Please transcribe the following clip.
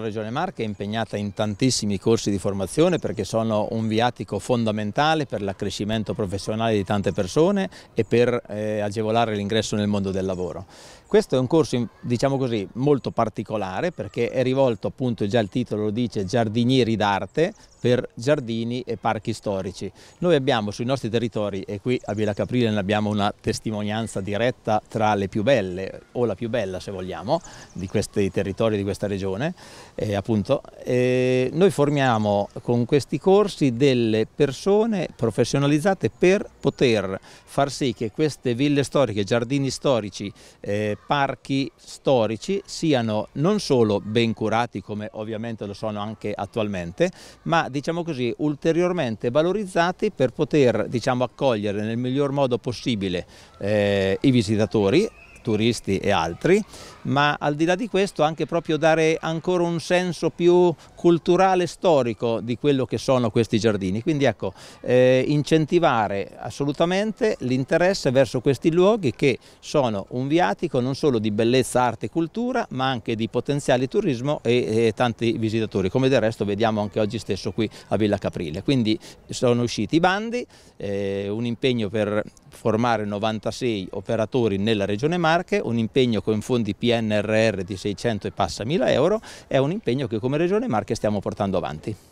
Regione Marche è impegnata in tantissimi corsi di formazione perché sono un viatico fondamentale per l'accrescimento professionale di tante persone e per eh, agevolare l'ingresso nel mondo del lavoro. Questo è un corso, diciamo così, molto particolare perché è rivolto, appunto già il titolo lo dice, giardinieri d'arte per giardini e parchi storici. Noi abbiamo sui nostri territori, e qui a Villa Caprile ne abbiamo una testimonianza diretta tra le più belle, o la più bella se vogliamo, di questi territori, di questa regione, eh, appunto, eh, noi formiamo con questi corsi delle persone professionalizzate per poter far sì che queste ville storiche, giardini storici, eh, parchi storici siano non solo ben curati come ovviamente lo sono anche attualmente, ma diciamo così ulteriormente valorizzati per poter diciamo, accogliere nel miglior modo possibile eh, i visitatori turisti e altri, ma al di là di questo anche proprio dare ancora un senso più culturale, storico di quello che sono questi giardini. Quindi ecco, eh, incentivare assolutamente l'interesse verso questi luoghi che sono un viatico non solo di bellezza, arte e cultura, ma anche di potenziale turismo e, e tanti visitatori, come del resto vediamo anche oggi stesso qui a Villa Caprile. Quindi sono usciti i bandi, eh, un impegno per formare 96 operatori nella regione Marche, un impegno con fondi PNRR di 600 e passa mila euro, è un impegno che come regione Marche stiamo portando avanti.